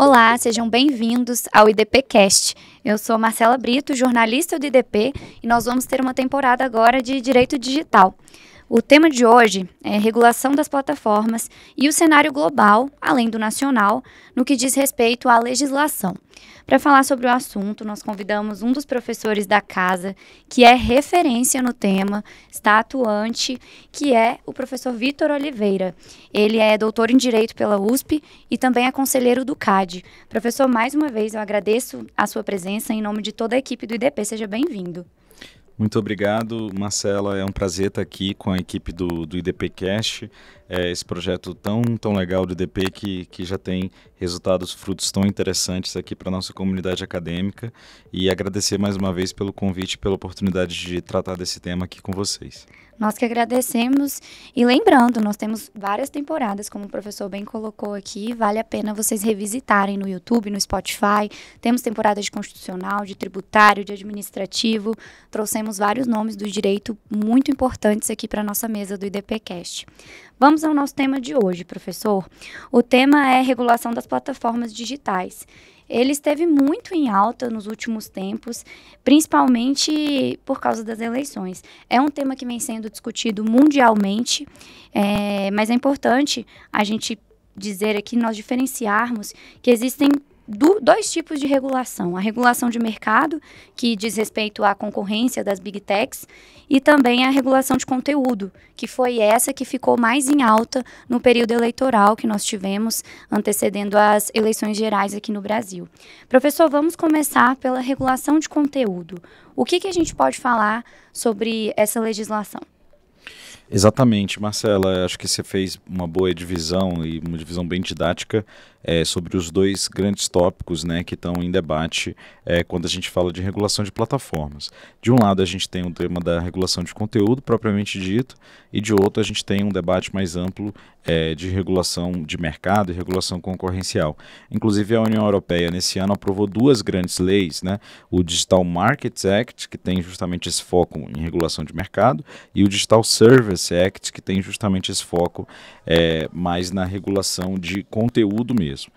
Olá, sejam bem-vindos ao IDPcast. Eu sou Marcela Brito, jornalista do IDP, e nós vamos ter uma temporada agora de Direito Digital. O tema de hoje é regulação das plataformas e o cenário global, além do nacional, no que diz respeito à legislação. Para falar sobre o assunto, nós convidamos um dos professores da casa, que é referência no tema, está atuante, que é o professor Vitor Oliveira. Ele é doutor em Direito pela USP e também é conselheiro do CAD. Professor, mais uma vez eu agradeço a sua presença em nome de toda a equipe do IDP. Seja bem-vindo. Muito obrigado, Marcela. É um prazer estar aqui com a equipe do, do IDPcast é, esse projeto tão, tão legal do DP que, que já tem resultados, frutos tão interessantes aqui para a nossa comunidade acadêmica e agradecer mais uma vez pelo convite, pela oportunidade de tratar desse tema aqui com vocês. Nós que agradecemos e lembrando, nós temos várias temporadas, como o professor bem colocou aqui, vale a pena vocês revisitarem no YouTube, no Spotify. Temos temporada de constitucional, de tributário, de administrativo. Trouxemos vários nomes do direito muito importantes aqui para nossa mesa do IDPcast. Vamos ao nosso tema de hoje, professor. O tema é regulação das plataformas digitais. Ele esteve muito em alta nos últimos tempos, principalmente por causa das eleições. É um tema que vem sendo discutido mundialmente, é, mas é importante a gente dizer aqui, nós diferenciarmos que existem do, dois tipos de regulação: a regulação de mercado, que diz respeito à concorrência das big techs, e também a regulação de conteúdo, que foi essa que ficou mais em alta no período eleitoral que nós tivemos, antecedendo as eleições gerais aqui no Brasil. Professor, vamos começar pela regulação de conteúdo. O que, que a gente pode falar sobre essa legislação? Exatamente, Marcela. Acho que você fez uma boa divisão e uma divisão bem didática é, sobre os dois grandes tópicos né, que estão em debate é, quando a gente fala de regulação de plataformas. De um lado, a gente tem o um tema da regulação de conteúdo propriamente dito, e de outro, a gente tem um debate mais amplo é, de regulação de mercado e regulação concorrencial. Inclusive, a União Europeia, nesse ano, aprovou duas grandes leis: né, o Digital Markets Act, que tem justamente esse foco em regulação de mercado, e o Digital Service Act, que tem justamente esse foco é, mais na regulação de conteúdo mesmo mesmo.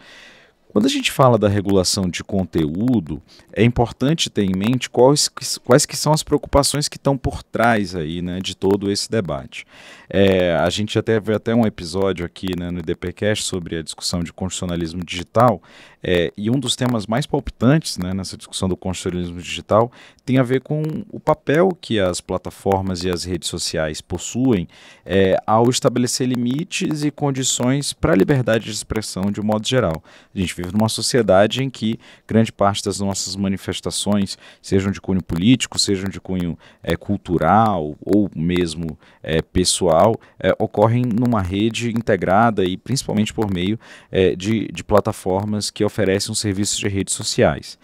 Quando a gente fala da regulação de conteúdo, é importante ter em mente quais, quais que são as preocupações que estão por trás aí, né, de todo esse debate. É, a gente já teve até um episódio aqui né, no IDPcast sobre a discussão de constitucionalismo digital, é, e um dos temas mais palpitantes né, nessa discussão do constitucionalismo digital tem a ver com o papel que as plataformas e as redes sociais possuem é, ao estabelecer limites e condições para a liberdade de expressão de um modo geral. A gente vive numa sociedade em que grande parte das nossas manifestações, sejam de cunho político, sejam de cunho é, cultural ou mesmo é, pessoal, é, ocorrem numa rede integrada e principalmente por meio é, de, de plataformas que oferecem serviços de redes sociais.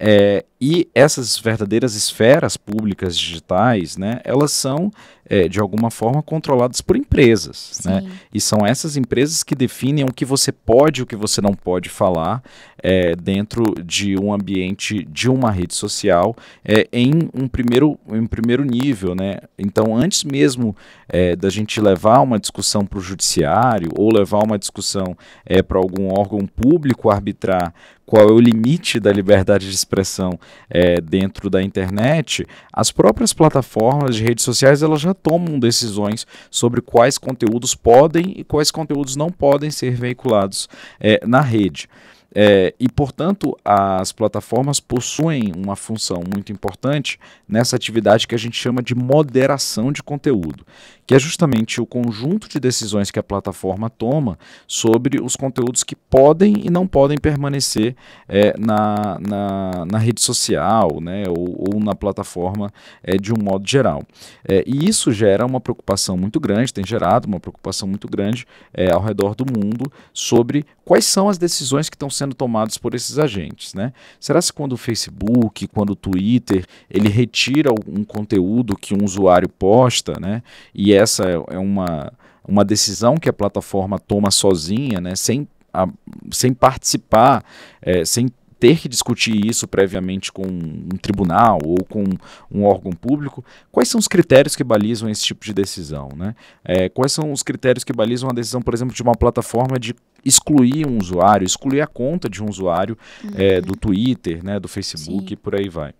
É, e essas verdadeiras esferas públicas digitais, né, elas são, é, de alguma forma, controladas por empresas. Né? E são essas empresas que definem o que você pode e o que você não pode falar é, dentro de um ambiente de uma rede social é, em, um primeiro, em primeiro nível. Né? Então, antes mesmo é, da gente levar uma discussão para o judiciário ou levar uma discussão é, para algum órgão público arbitrar qual é o limite da liberdade de expressão é, dentro da internet, as próprias plataformas de redes sociais elas já tomam decisões sobre quais conteúdos podem e quais conteúdos não podem ser veiculados é, na rede. É, e, portanto, as plataformas possuem uma função muito importante nessa atividade que a gente chama de moderação de conteúdo, que é justamente o conjunto de decisões que a plataforma toma sobre os conteúdos que podem e não podem permanecer é, na, na, na, rede social né, ou, ou na plataforma é, de um modo geral. É, e isso gera uma preocupação muito grande, tem gerado uma preocupação muito grande é, ao redor do mundo sobre quais são as decisões que estão sendo tomados por esses agentes, né? Será se quando o Facebook, quando o Twitter, ele retira um conteúdo que um usuário posta, né? E essa é, é uma, uma decisão que a plataforma toma sozinha, né? Sem a, sem participar, é, sem ter que discutir isso previamente com um tribunal ou com um órgão público, quais são os critérios que balizam esse tipo de decisão? Né? É, quais são os critérios que balizam a decisão, por exemplo, de uma plataforma de excluir um usuário, excluir a conta de um usuário é, uhum. é, do Twitter, né, do Facebook Sim. e por aí vai?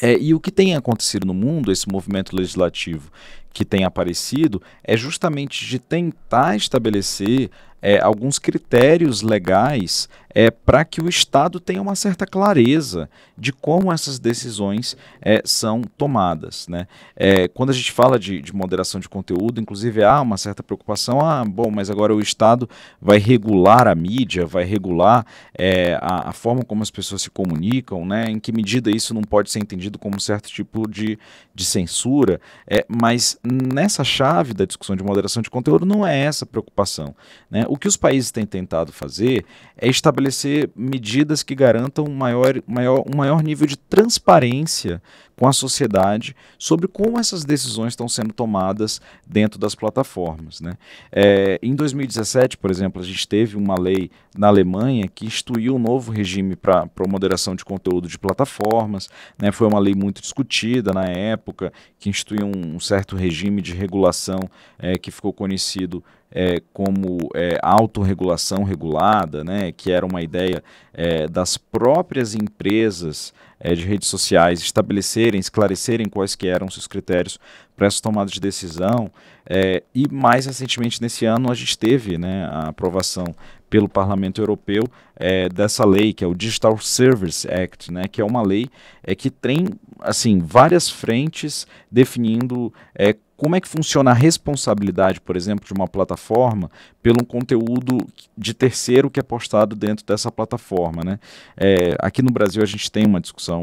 É, e o que tem acontecido no mundo, esse movimento legislativo que tem aparecido é justamente de tentar estabelecer é, alguns critérios legais é, para que o Estado tenha uma certa clareza de como essas decisões é, são tomadas. Né? É, quando a gente fala de, de, moderação de conteúdo, inclusive há uma certa preocupação: ah, bom, mas agora o Estado vai regular a mídia, vai regular é, a, a, forma como as pessoas se comunicam, né? em que medida isso não pode ser entendido como um certo tipo de, de censura, é, mas nessa chave da discussão de moderação de conteúdo não é essa a preocupação. Né? O que os países têm tentado fazer é estabelecer medidas que garantam maior, maior, um maior nível de transparência com a sociedade sobre como essas decisões estão sendo tomadas dentro das plataformas. Né? É, em 2017, por exemplo, a gente teve uma lei na Alemanha que instituiu um novo regime para moderação de conteúdo de plataformas. Né? Foi uma lei muito discutida na época, que instituiu um, um certo regime de regulação é, que ficou conhecido é, como é, autorregulação regulada, né, que era uma ideia é, das próprias empresas é, de redes sociais estabelecerem, esclarecerem quais que eram seus critérios para essa tomada de decisão. É, e mais recentemente nesse ano a gente teve né, a aprovação pelo Parlamento Europeu é, dessa lei que é o Digital Service Act, né, que é uma lei é, que tem assim várias frentes definindo é, como é que funciona a responsabilidade, por exemplo, de uma plataforma pelo conteúdo de terceiro que é postado dentro dessa plataforma? Né? É, aqui no Brasil a gente tem uma discussão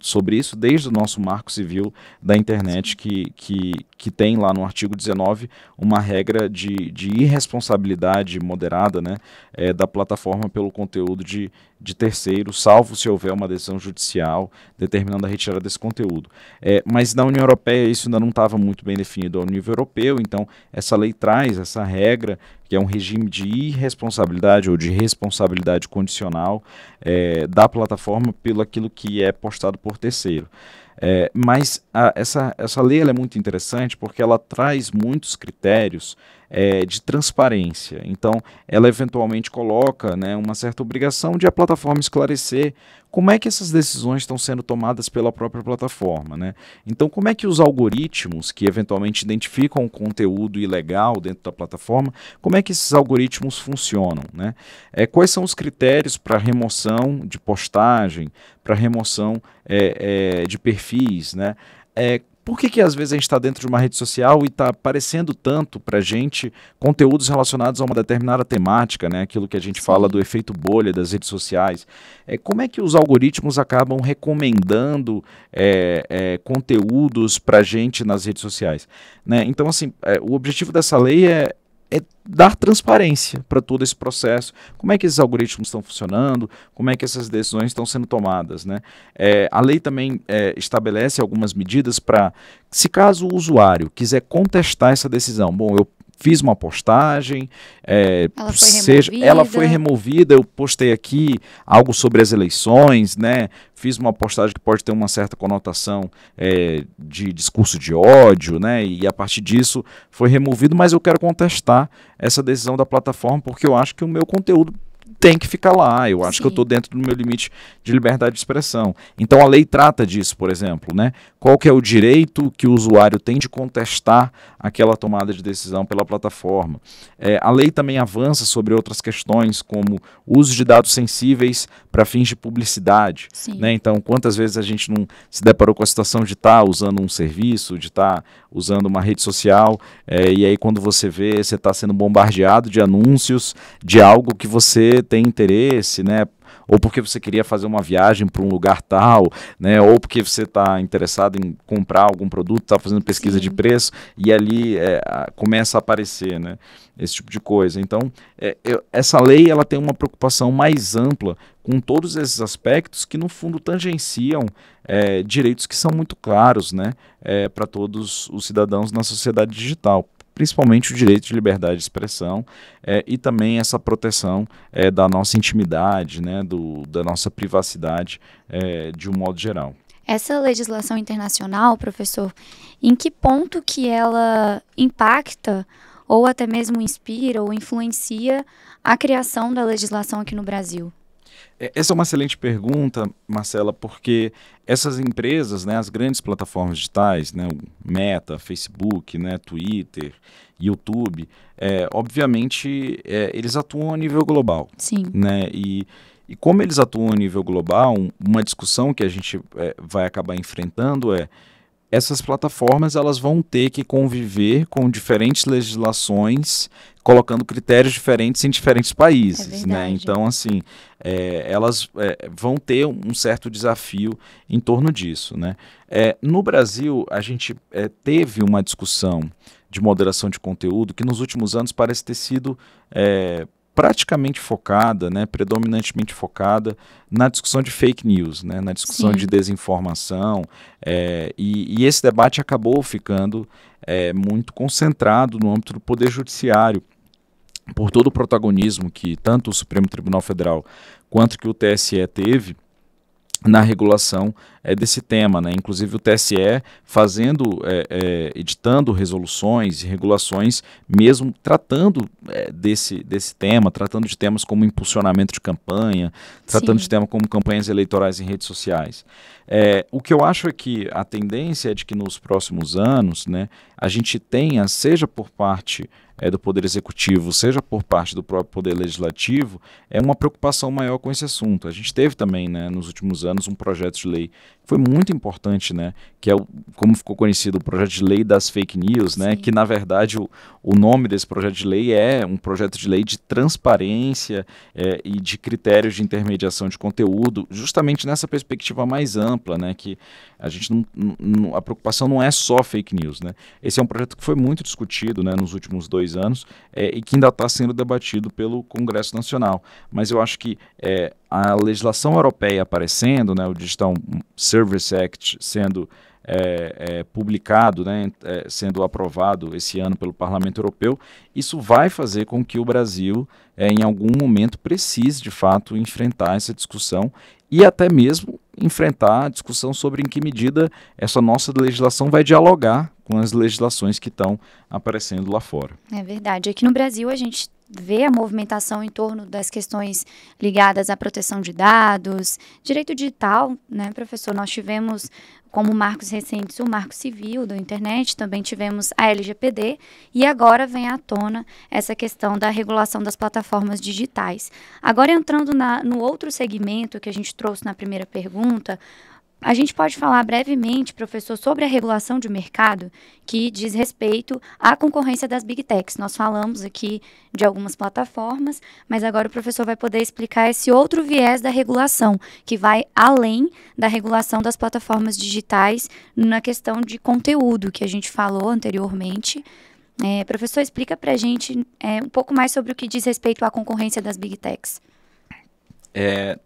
sobre isso desde o nosso marco civil da internet, que, que, que tem lá no artigo 19 uma regra de, de irresponsabilidade moderada né, é, da plataforma pelo conteúdo de, de terceiro, salvo se houver uma decisão judicial determinando a retirada desse conteúdo. É, mas na União Europeia isso ainda não estava muito bem definido ao nível europeu, então essa lei traz essa regra que é um regime de irresponsabilidade ou de responsabilidade condicional é, da plataforma pelo aquilo que é postado por terceiro. É, mas a, essa, essa lei é muito interessante porque ela traz muitos critérios é, de transparência. Então, ela eventualmente coloca né, uma certa obrigação de a plataforma esclarecer como é que essas decisões estão sendo tomadas pela própria plataforma. Né? Então, como é que os algoritmos que eventualmente identificam conteúdo ilegal dentro da plataforma, como é que esses algoritmos funcionam? Né? É, quais são os critérios para remoção de postagem, para remoção é, é, de perfis? Né? É, por que, que às vezes a gente está dentro de uma rede social e está aparecendo tanto para gente conteúdos relacionados a uma determinada temática, né? aquilo que a gente Sim. fala do efeito bolha das redes sociais? É, como é que os algoritmos acabam recomendando é, é, conteúdos para gente nas redes sociais? Né? Então, assim, é, o objetivo dessa lei é, é dar transparência para todo esse processo. Como é que esses algoritmos estão funcionando? Como é que essas decisões estão sendo tomadas? Né? É, a lei também é, estabelece algumas medidas para, se caso o usuário quiser contestar essa decisão, bom, eu fiz uma postagem, é, ela, foi seja, removida. ela foi removida, eu postei aqui algo sobre as eleições, né? Fiz uma postagem que pode ter uma certa conotação é, de discurso de ódio, né? E a partir disso foi removido, mas eu quero contestar essa decisão da plataforma porque eu acho que o meu conteúdo tem que ficar lá. Eu acho Sim. que eu estou dentro do meu limite de liberdade de expressão. Então a lei trata disso, por exemplo, né? Qual que é o direito que o usuário tem de contestar aquela tomada de decisão pela plataforma? É, a lei também avança sobre outras questões, como uso de dados sensíveis para fins de publicidade. Né? Então, quantas vezes a gente não se deparou com a situação de estar tá usando um serviço, de estar tá usando uma rede social, é, e aí quando você vê, você está sendo bombardeado de anúncios de algo que você tem interesse, né? Ou porque você queria fazer uma viagem para um lugar tal, né? Ou porque você está interessado em comprar algum produto, está fazendo pesquisa Sim. de preço e ali é, começa a aparecer, né? Esse tipo de coisa. Então, é, eu, essa lei ela tem uma preocupação mais ampla com todos esses aspectos que no fundo tangenciam é, direitos que são muito claros, né? É, para todos os cidadãos na sociedade digital principalmente o direito de liberdade de expressão é, e também essa proteção é, da nossa intimidade, né, do, da nossa privacidade é, de um modo geral. Essa legislação internacional, professor, em que ponto que ela impacta ou até mesmo inspira ou influencia a criação da legislação aqui no Brasil? É, essa é uma excelente pergunta, Marcela, porque essas empresas, né, as grandes plataformas digitais, né, Meta, Facebook, né, Twitter, YouTube, é, obviamente é, eles atuam a nível global. Sim. Né, e, e como eles atuam a nível global, uma discussão que a gente é, vai acabar enfrentando é essas plataformas elas vão ter que conviver com diferentes legislações, colocando critérios diferentes em diferentes países, é né? Então, assim, é, elas é, vão ter um certo desafio em torno disso, né? É, no Brasil, a gente é, teve uma discussão de moderação de conteúdo que nos últimos anos parece ter sido é, praticamente focada, né, predominantemente focada na discussão de fake news, né, na discussão Sim. de desinformação, é, e, e, esse debate acabou ficando é, muito concentrado no âmbito do poder judiciário por todo o protagonismo que tanto o Supremo Tribunal Federal quanto que o TSE teve na regulação é, desse tema, né? Inclusive o TSE fazendo, é, é, editando resoluções e regulações, mesmo tratando desse, desse tema, tratando de temas como impulsionamento de campanha, tratando Sim. de temas como campanhas eleitorais em redes sociais. É, o que eu acho é que a tendência é de que nos próximos anos né, a gente tenha, seja por parte é, do Poder Executivo, seja por parte do próprio Poder Legislativo, é uma preocupação maior com esse assunto. A gente teve também, né, nos últimos anos, um projeto de lei foi muito importante, né? Que é o, como ficou conhecido o projeto de lei das fake news, né? Sim. né? Que na verdade o, o nome desse projeto de lei é um projeto de lei de transparência é, e de critérios de intermediação de conteúdo, justamente nessa perspectiva mais ampla, né? Que a gente não, não, a preocupação não é só fake news, né? Esse é um projeto que foi muito discutido, né? Nos últimos dois anos é, e que ainda está sendo debatido pelo Congresso Nacional, mas eu acho que é, a legislação europeia aparecendo, né, o Digital Service Act sendo é, é, publicado, né, é, sendo aprovado esse ano pelo Parlamento Europeu, isso vai fazer com que o Brasil, é, em algum momento, precise de fato enfrentar essa discussão e até mesmo enfrentar a discussão sobre em que medida essa nossa legislação vai dialogar com as legislações que estão aparecendo lá fora. É verdade. Aqui no Brasil a gente vê a movimentação em torno das questões ligadas à proteção de dados, direito digital, né, professor? Nós tivemos como marcos recentes o Marco Civil da internet, também tivemos a LGPD e agora vem à tona essa questão da regulação das plataformas digitais. Agora entrando na, no outro segmento que a gente trouxe na primeira pergunta, a gente pode falar brevemente, professor, sobre a regulação de mercado que diz respeito à concorrência das big techs. Nós falamos aqui de algumas plataformas, mas agora o professor vai poder explicar esse outro viés da regulação, que vai além da regulação das plataformas digitais na questão de conteúdo que a gente falou anteriormente. É, professor, explica para a gente é, um pouco mais sobre o que diz respeito à concorrência das big techs. É,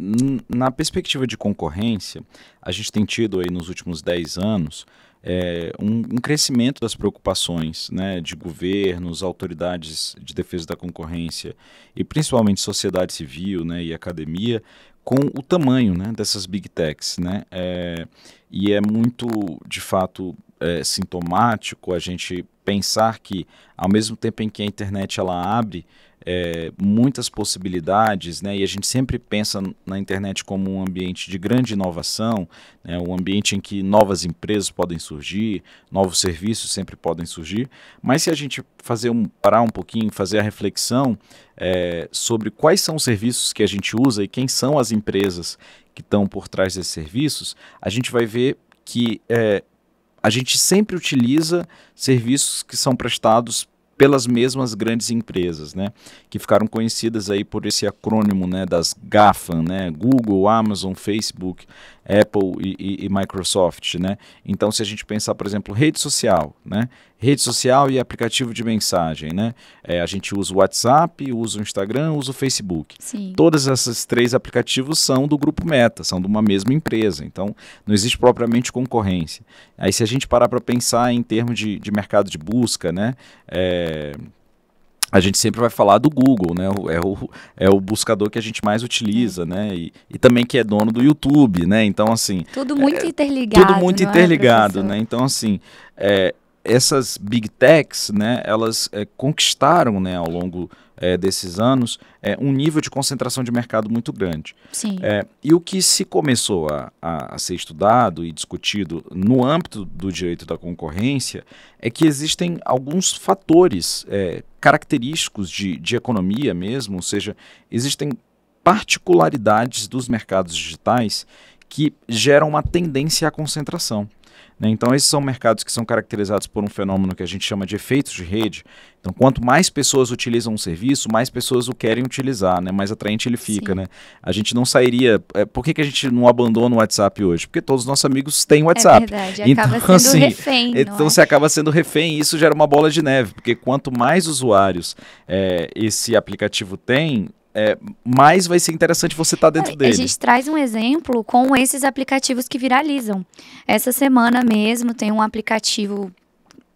na perspectiva de concorrência, a gente tem tido aí nos últimos 10 anos é, um, um, crescimento das preocupações né, de governos, autoridades de defesa da concorrência e principalmente sociedade civil né, e academia com o tamanho né, dessas big techs. Né? É, e é muito, de fato, é, sintomático a gente pensar que, ao mesmo tempo em que a internet ela abre é, muitas possibilidades, né? E a gente sempre pensa na internet como um ambiente de grande inovação, né? um ambiente em que novas empresas podem surgir, novos serviços sempre podem surgir. Mas se a gente fazer um, parar um pouquinho, fazer a reflexão é, sobre quais são os serviços que a gente usa e quem são as empresas que estão por trás desses serviços, a gente vai ver que é, a gente sempre utiliza serviços que são prestados pelas mesmas grandes empresas, né, que ficaram conhecidas aí por esse acrônimo, né, das GAFAM, né, Google, Amazon, Facebook. Apple e, e, e, Microsoft, né? Então, se a gente pensar, por exemplo, rede social, né? Rede social e aplicativo de mensagem, né? É, a gente usa o WhatsApp, usa o Instagram, usa o Facebook. Sim. Todos esses três aplicativos são do grupo Meta, são de uma mesma empresa. Então, não existe propriamente concorrência. Aí, se a gente parar para pensar em termos de, de mercado de busca, né? É, a gente sempre vai falar do Google, né? É o, é o buscador que a gente mais utiliza, né? E, e também que é dono do YouTube, né? Então, assim. Tudo muito é, interligado. Tudo muito é, interligado, é, né? Então, assim. É, essas big techs, né, elas é, conquistaram, né, ao longo é, desses anos, é, um nível de concentração de mercado muito grande. Sim. É, e o que se começou a, a, a, ser estudado e discutido no âmbito do direito da concorrência é que existem alguns fatores é, característicos de, de economia mesmo, ou seja, existem particularidades dos mercados digitais que geram uma tendência à concentração. Né? Então, esses são mercados que são caracterizados por um fenômeno que a gente chama de efeitos de rede. Então, quanto mais pessoas utilizam um serviço, mais pessoas o querem utilizar, né? mais atraente ele fica. Né? A gente não sairia. É, por que, que a gente não abandona o WhatsApp hoje? Porque todos os nossos amigos têm é WhatsApp. É verdade, então, acaba sendo assim, refém. Então, você acaba sendo refém e isso gera uma bola de neve, porque quanto mais usuários é, esse aplicativo tem, é, mais vai ser interessante você estar tá dentro é, dele. A gente traz um exemplo com esses aplicativos que viralizam. Essa semana mesmo tem um aplicativo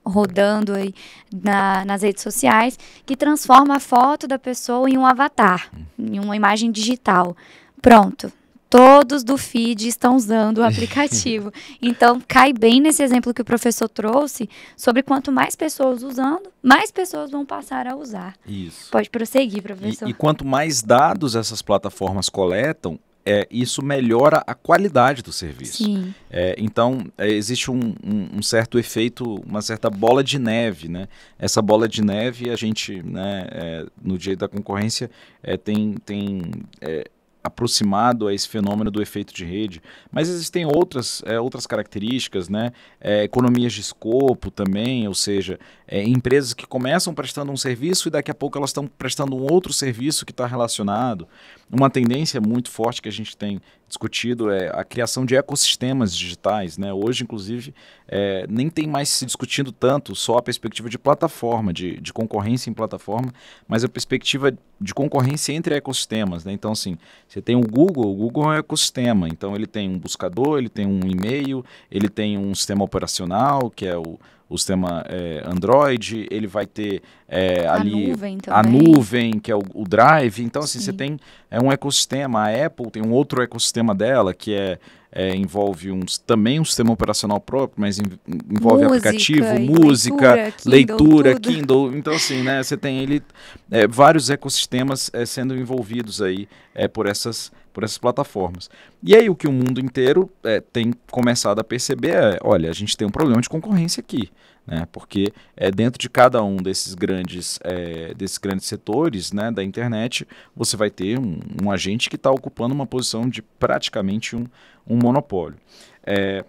rodando aí na, nas redes sociais que transforma a foto da pessoa em um avatar, em uma imagem digital. Pronto, todos do feed estão usando o aplicativo. então, cai bem nesse exemplo que o professor trouxe sobre quanto mais pessoas usando, mais pessoas vão passar a usar. Isso. Pode prosseguir, professor. E, e quanto mais dados essas plataformas coletam, é, isso melhora a qualidade do serviço. Sim. É, então, é, existe um, um, um, certo efeito, uma certa bola de neve. Né? Essa bola de neve, a gente, né, é, no dia da concorrência, é, tem, tem é, aproximado a esse fenômeno do efeito de rede. Mas existem outras, é, outras características, né? É, economias de escopo também, ou seja, é, empresas que começam prestando um serviço e daqui a pouco elas estão prestando um outro serviço que está relacionado. Uma tendência muito forte que a gente tem discutido é a criação de ecossistemas digitais. Né? Hoje, inclusive, é, nem tem mais se discutindo tanto só a perspectiva de plataforma, de, de concorrência em plataforma, mas a perspectiva de concorrência entre ecossistemas. Né? Então, assim, você tem o Google, o Google é um ecossistema. Então, ele tem um buscador, ele tem um e-mail, ele tem um sistema operacional, que é o o sistema é, Android, ele vai ter é, a ali nuvem a nuvem, que é o, o Drive. Então, assim, Sim. você tem é, um ecossistema. A Apple tem um outro ecossistema dela, que é, é envolve um, também um sistema operacional próprio, mas envolve música, aplicativo, música, leitura, Kindle, leitura Kindle, Então, assim, né, você tem ele, é, vários ecossistemas é, sendo envolvidos aí é, por essas por essas plataformas. E aí o que o mundo inteiro é, tem começado a perceber é, olha, a gente tem um problema de concorrência aqui, né? Porque é dentro de cada um desses grandes, é, desses grandes setores, né, da internet, você vai ter um, um agente que está ocupando uma posição de praticamente um, um monopólio. É,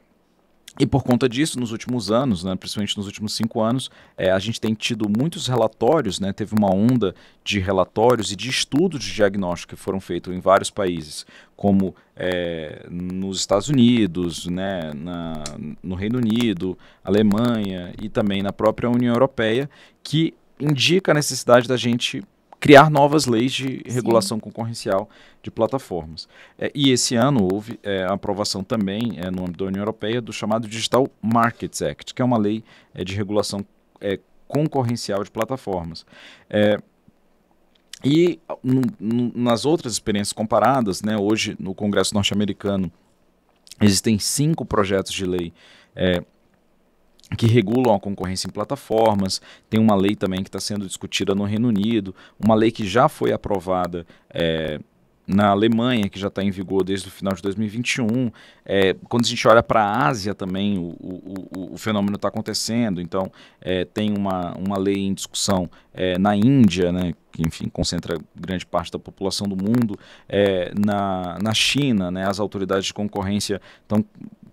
e por conta disso, nos últimos anos, né, principalmente nos últimos cinco anos, é, a gente tem tido muitos relatórios, né, teve uma onda de relatórios e de estudos de diagnóstico que foram feitos em vários países, como é, nos Estados Unidos, né, na, no Reino Unido, Alemanha e também na própria União Europeia, que indica a necessidade da gente criar novas leis de regulação Sim. concorrencial de plataformas. É, e esse ano houve é, a aprovação também, é, no âmbito da União Europeia, do chamado Digital Markets Act, que é uma lei é, de regulação é, concorrencial de plataformas. É, e nas outras experiências comparadas, né, hoje no Congresso norte-americano existem cinco projetos de lei que regulam a concorrência em plataformas, tem uma lei também que está sendo discutida no Reino Unido, uma lei que já foi aprovada é, na Alemanha, que já está em vigor desde o final de 2021. É, quando a gente olha para a Ásia também, o, o, o fenômeno está acontecendo. Então, é, tem uma, uma lei em discussão é, na Índia, né, que enfim concentra grande parte da população do mundo. É, na, na China, né, as autoridades de concorrência estão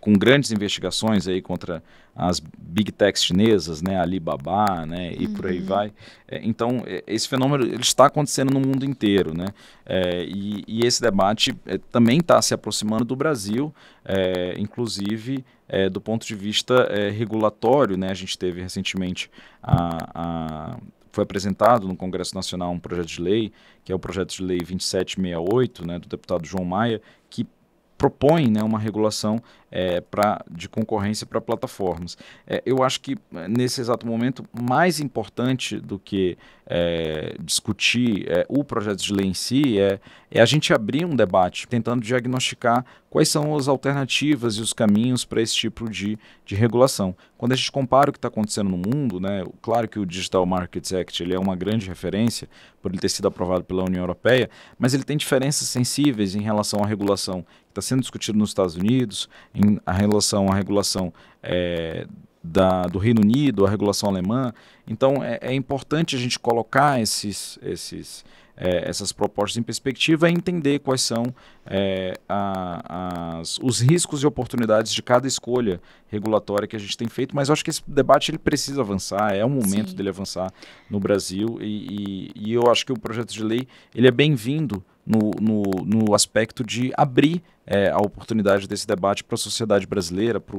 com grandes investigações aí contra as big techs chinesas, né, Alibaba, né, e uhum. por aí uhum. vai. É, então é, esse fenômeno ele está acontecendo no mundo inteiro, né, é, e, e, esse debate é, também está se aproximando do Brasil, é, inclusive é, do ponto de vista regulatório, né, a gente teve recentemente a, a foi apresentado no Congresso Nacional um projeto de lei, que é o projeto de lei 2768, né, do deputado João Maia, que propõe né, uma regulação é, pra, de concorrência para plataformas. É, eu acho que eh, nesse exato momento, mais importante do que é, discutir é, o projeto de lei em si é, é, a gente abrir um debate tentando diagnosticar quais são as alternativas e os caminhos para esse tipo de, de regulação. Quando a gente compara o que está acontecendo no mundo, né, claro que o Digital Markets Act ele é uma grande referência por ele ter sido aprovado pela União Europeia, mas ele tem diferenças sensíveis em relação à regulação que está sendo discutida nos Estados Unidos, em relação à regulação é, da, do Reino Unido, a regulação alemã. Então é, é importante a gente colocar esses, esses, é, essas propostas em perspectiva e entender quais são é, a, as, os riscos e oportunidades de cada escolha regulatória que a gente tem feito, mas eu acho que esse debate ele precisa avançar, é o momento Sim. dele avançar no Brasil e, e, e, eu acho que o projeto de lei ele é bem-vindo no, no, no aspecto de abrir é, a oportunidade desse debate para a sociedade brasileira, para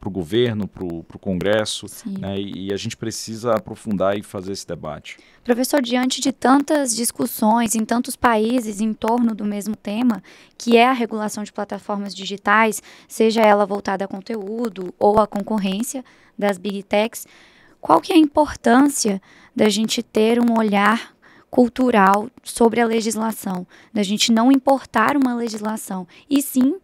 para o governo, para o Congresso, né? e, e, a gente precisa aprofundar e fazer esse debate. Professor, diante de tantas discussões em tantos países em torno do mesmo tema, que é a regulação de plataformas digitais, seja ela voltada a conteúdo ou à concorrência das big techs, qual que é a importância da gente ter um olhar cultural sobre a legislação, da gente não importar uma legislação, e sim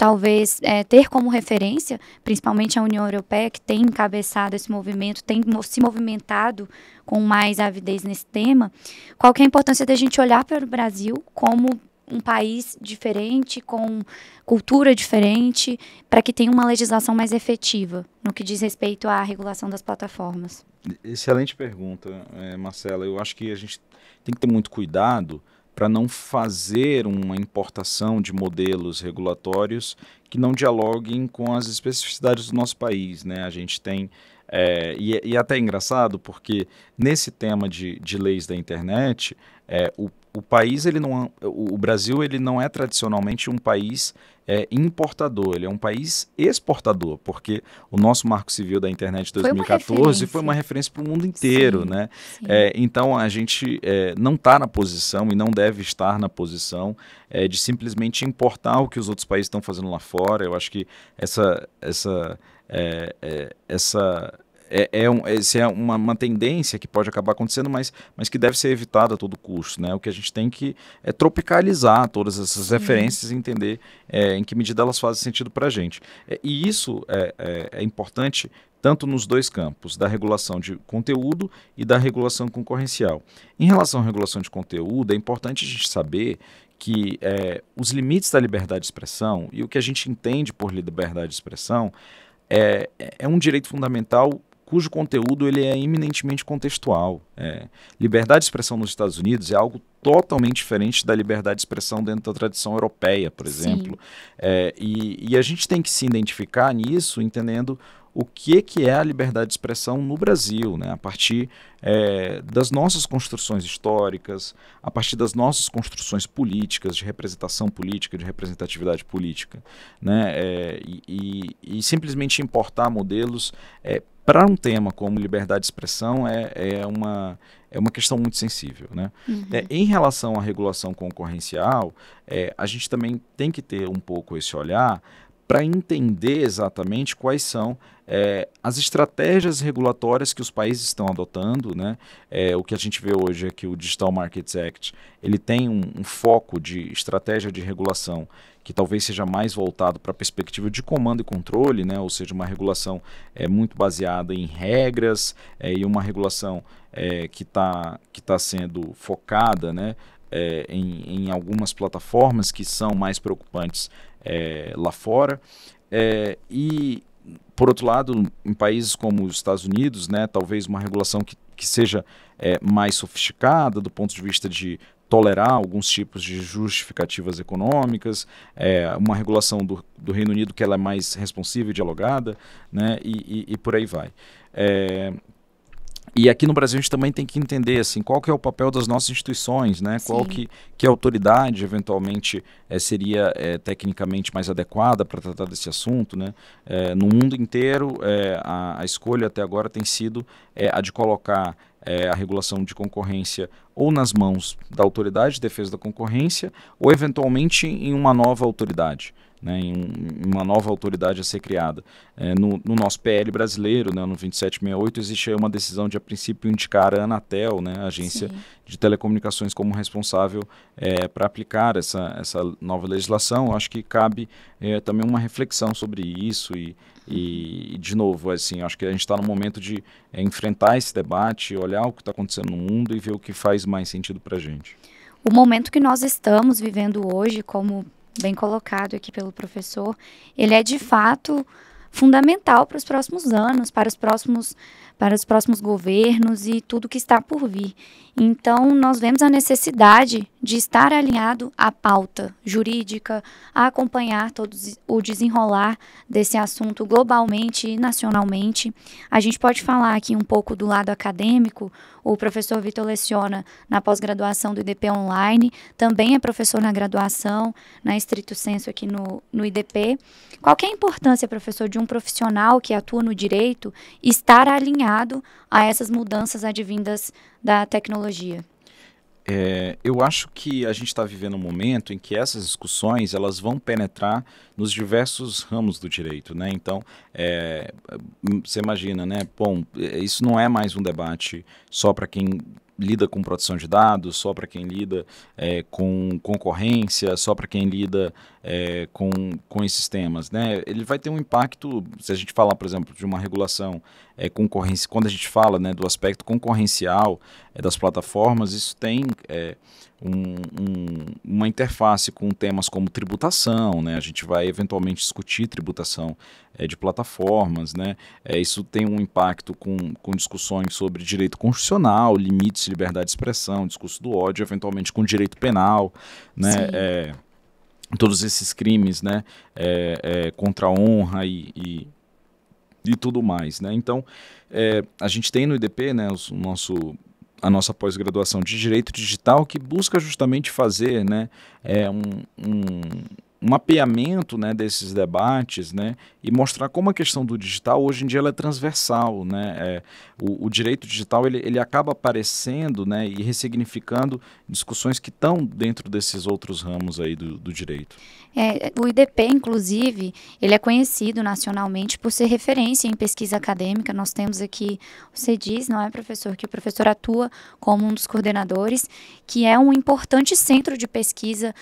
talvez é, ter como referência, principalmente a União Europeia, que tem encabeçado esse movimento, tem se movimentado com mais avidez nesse tema, qual que é a importância da gente olhar para o Brasil como um país diferente, com cultura diferente, para que tenha uma legislação mais efetiva no que diz respeito à regulação das plataformas? Excelente pergunta, é, Marcela. Eu acho que a gente tem que ter muito cuidado para não fazer uma importação de modelos regulatórios que não dialoguem com as especificidades do nosso país. Né? A gente tem. É, e, é, e é até é engraçado, porque nesse tema de, de leis da internet, é, o, o país ele não é, o, o Brasil ele não é tradicionalmente um país é importador, ele é um país exportador, porque o nosso Marco Civil da Internet 2014 foi uma referência para o mundo inteiro, sim, né? Sim. É, então a gente é, não está na posição e não deve estar na posição é, de simplesmente importar o que os outros países estão fazendo lá fora. Eu acho que essa essa é, é, essa é, é, um, esse é, é uma, uma, tendência que pode acabar acontecendo, mas, mas que deve ser evitada a todo custo. Né? O que a gente tem que é tropicalizar todas essas uhum. referências e entender é, em que medida elas fazem sentido para a gente. É, e isso é, é, é importante tanto nos dois campos, da regulação de conteúdo e da regulação concorrencial. Em relação à regulação de conteúdo, é importante a gente saber que é, os limites da liberdade de expressão e o que a gente entende por liberdade de expressão é, é um direito fundamental cujo conteúdo ele é eminentemente contextual. É, liberdade de expressão nos Estados Unidos é algo totalmente diferente da liberdade de expressão dentro da tradição europeia, por exemplo. É, e, e a gente tem que se identificar nisso, entendendo o que, que é a liberdade de expressão no Brasil, né? a partir é, das nossas construções históricas, a partir das nossas construções políticas, de representação política, de representatividade política. Né? É, e, e, e, simplesmente importar modelos é, para um tema como liberdade de expressão é, é, uma, é uma questão muito sensível. Né? Uhum. É, em relação à regulação concorrencial, é, a gente também tem que ter um pouco esse olhar para entender exatamente quais são é, as estratégias regulatórias que os países estão adotando, né? É, o que a gente vê hoje é que o Digital Markets Act ele tem um, um foco de estratégia de regulação que talvez seja mais voltado para a perspectiva de comando e controle, né? ou seja, uma regulação é, muito baseada em regras é, e uma regulação é, que está que tá sendo focada né? É, em, em algumas plataformas que são mais preocupantes lá fora. e, por outro lado, em países como os Estados Unidos, né, talvez uma regulação que, que seja é, mais sofisticada do ponto de vista de tolerar alguns tipos de justificativas econômicas, é, uma regulação do, do, Reino Unido que ela é mais responsiva e dialogada, né, e, e, e por aí vai. É, e aqui no Brasil a gente também tem que entender assim, qual que é o papel das nossas instituições, né? qual que, que autoridade eventualmente é, seria é, tecnicamente mais adequada para tratar desse assunto. Né? É, no mundo inteiro, é, a, a, escolha até agora tem sido é, a de colocar é, a regulação de concorrência ou nas mãos da autoridade de defesa da concorrência ou eventualmente em uma nova autoridade. Né, em, uma nova autoridade a ser criada. É, no, no, nosso PL brasileiro, né, no 2768, existe uma decisão de, a princípio, indicar a Anatel, né, a agência Sim. de telecomunicações, como responsável é, para aplicar essa, essa nova legislação. acho que cabe é, também uma reflexão sobre isso e e, de novo, assim, acho que a gente está no momento de é, enfrentar esse debate, olhar o que está acontecendo no mundo e ver o que faz mais sentido para a gente. O momento que nós estamos vivendo hoje, como bem colocado aqui pelo professor, ele é de fato fundamental para os próximos anos, para os próximos, para os próximos governos e tudo que está por vir. Então, nós vemos a necessidade de estar alinhado à pauta jurídica, a acompanhar todo o desenrolar desse assunto globalmente e nacionalmente. A gente pode falar aqui um pouco do lado acadêmico. O professor Vitor leciona na pós-graduação do IDP Online, também é professor na graduação, na estrito senso aqui no, no IDP. Qual é a importância, professor, de um profissional que atua no direito estar alinhado a essas mudanças advindas da tecnologia? É, eu acho que a gente está vivendo um momento em que essas discussões elas vão penetrar nos diversos ramos do direito, né? Então, é, você imagina, né? Bom, é, isso não é mais um debate só para quem lida com proteção de dados, só para quem lida é, com concorrência, só para quem lida é, com, com esses temas, né? Ele vai ter um impacto, se a gente falar, por exemplo, de uma regulação é, concorrência, quando a gente fala né, do aspecto concorrencial é, das plataformas, isso tem é, um, um, uma interface com temas como tributação, né? A gente vai eventualmente discutir tributação é, de plataformas, né? É, isso tem um impacto com, com discussões sobre direito constitucional, limites de liberdade de expressão, discurso do ódio, eventualmente com direito penal, né? É, todos esses crimes né, é, é, contra a honra e, e, e, tudo mais. Né? Então, é, a gente tem no IDP né, o nosso, a nossa pós-graduação de Direito Digital que busca justamente fazer né, é, um, um mapeamento né, desses debates né, e mostrar como a questão do digital hoje em dia é transversal. Né? É, o, o, direito digital ele, ele acaba aparecendo né, e ressignificando discussões que estão dentro desses outros ramos aí do, do direito. É, o IDP, inclusive, ele é conhecido nacionalmente por ser referência em pesquisa acadêmica. Nós temos aqui você diz não é, professor? Que o professor atua como um dos coordenadores, que é um importante centro de pesquisa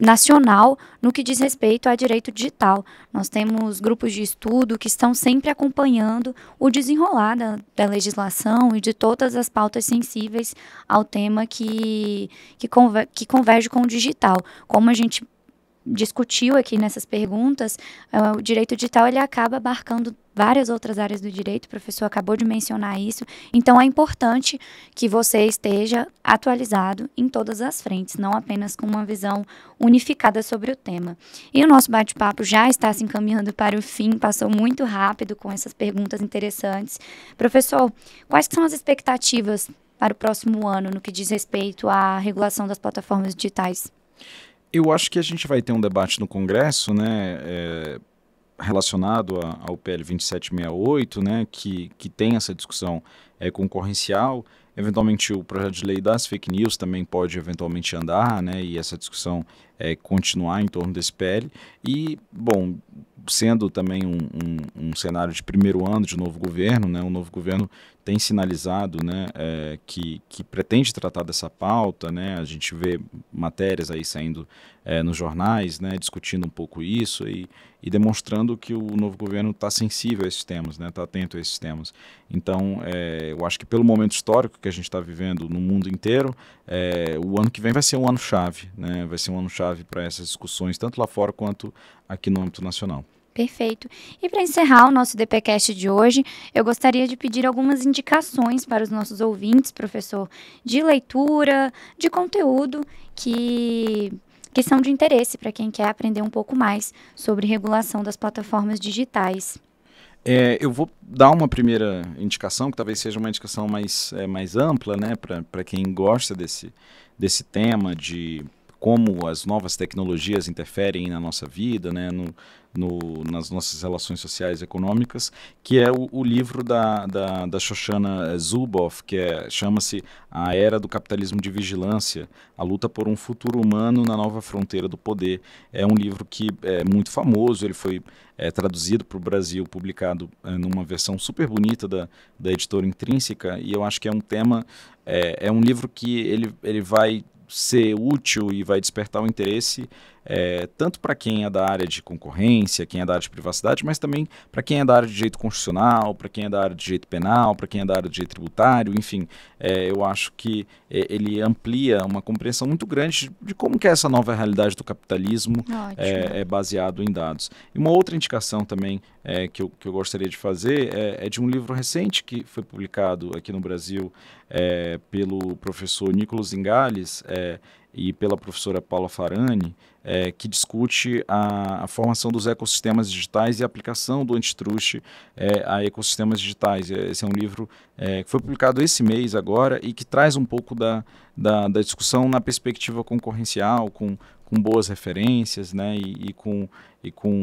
nacional no que diz respeito a direito digital. Nós temos grupos de estudo que estão sempre acompanhando o desenrolar da, da, legislação e de todas as pautas sensíveis ao tema que, que, conver, que converge com o digital. Como a gente discutiu aqui nessas perguntas, eh, o direito digital ele acaba abarcando várias outras áreas do direito, o professor acabou de mencionar isso. Então é importante que você esteja atualizado em todas as frentes, não apenas com uma visão unificada sobre o tema. E o nosso bate-papo já está se encaminhando para o fim, passou muito rápido com essas perguntas interessantes. Professor, quais são as expectativas para o próximo ano no que diz respeito à regulação das plataformas digitais? Eu acho que a gente vai ter um debate no Congresso, né? É relacionado a, ao PL 2768, né, que, que tem essa discussão é, concorrencial. Eventualmente, o projeto de lei das fake news também pode eventualmente andar, né, e essa discussão é, continuar em torno desse PL. E, bom, sendo também um, um, um, cenário de primeiro ano de novo governo, né, o novo governo tem sinalizado né, é, que, que pretende tratar dessa pauta, né, a gente vê matérias aí saindo é, nos jornais, né, discutindo um pouco isso e, e demonstrando que o novo governo está sensível a esses temas, está né, tá atento a esses temas. Então, é, eu acho que pelo momento histórico que a gente está vivendo no mundo inteiro, é, o ano que vem vai ser um ano chave, né, vai ser um ano chave chave para essas discussões, tanto lá fora quanto aqui no âmbito nacional. Perfeito. E para encerrar o nosso DPcast de hoje, eu gostaria de pedir algumas indicações para os nossos ouvintes, professor, de leitura, de conteúdo que que são de interesse para quem quer aprender um pouco mais sobre regulação das plataformas digitais. É, eu vou dar uma primeira indicação, que talvez seja uma indicação mais, é, mais ampla, né, para quem gosta desse, desse tema de como as novas tecnologias interferem na nossa vida, né, no, no, nas nossas relações sociais e econômicas, que é o, o livro da, da, da, Shoshana Zuboff, que é, chama-se A Era do Capitalismo de Vigilância, a luta por um futuro humano na nova fronteira do poder. É um livro que é muito famoso, ele foi é, traduzido para o Brasil, publicado é, numa versão super bonita da, da editora Intrínseca, e eu acho que é um tema, é, é um livro que ele, ele vai ser útil e vai despertar o um interesse é, tanto para quem é da área de concorrência, quem é da área de privacidade, mas também para quem é da área de direito constitucional, para quem é da área de direito penal, para quem é da área de direito tributário, enfim, é, eu acho que é, ele amplia uma compreensão muito grande de, como que é essa nova realidade do capitalismo é, é baseado em dados. E uma outra indicação também é, que, eu, que eu gostaria de fazer é, de um livro recente que foi publicado aqui no Brasil pelo professor Nicolas Ingales, e pela professora Paula Farani, é, que discute a, a, formação dos ecossistemas digitais e a aplicação do antitrust é, a ecossistemas digitais. É, esse é um livro é, que foi publicado esse mês agora e que traz um pouco da, da, da discussão na perspectiva concorrencial, com, com boas referências né, e, e com, e com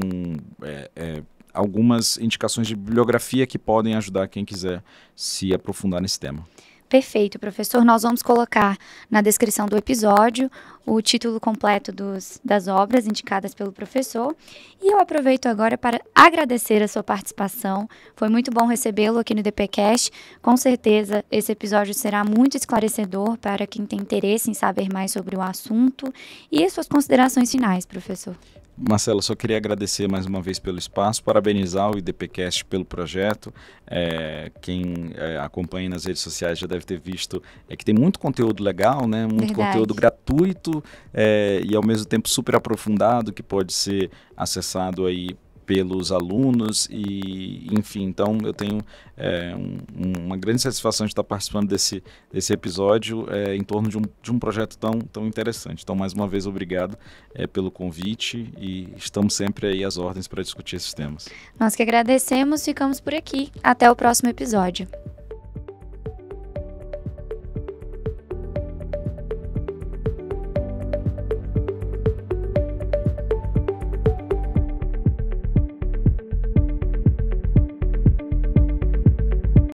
é, é, algumas indicações de bibliografia que podem ajudar quem quiser se aprofundar nesse tema. Perfeito, professor. Nós vamos colocar na descrição do episódio o título completo dos, das obras indicadas pelo professor. E eu aproveito agora para agradecer a sua participação. Foi muito bom recebê-lo aqui no DPCast. Com certeza, esse episódio será muito esclarecedor para quem tem interesse em saber mais sobre o assunto. E as suas considerações finais, professor. Marcelo, só queria agradecer mais uma vez pelo espaço, parabenizar o IDPcast pelo projeto. É, quem é, acompanha nas redes sociais já deve ter visto é que tem muito conteúdo legal, né? Muito Verdade. conteúdo gratuito é, e ao mesmo tempo super aprofundado que pode ser acessado aí pelos alunos e enfim então eu tenho é, um, uma grande satisfação de estar participando desse, desse episódio é, em torno de um, de um projeto tão, tão interessante então mais uma vez obrigado é, pelo convite e estamos sempre aí às ordens para discutir esses temas nós que agradecemos ficamos por aqui até o próximo episódio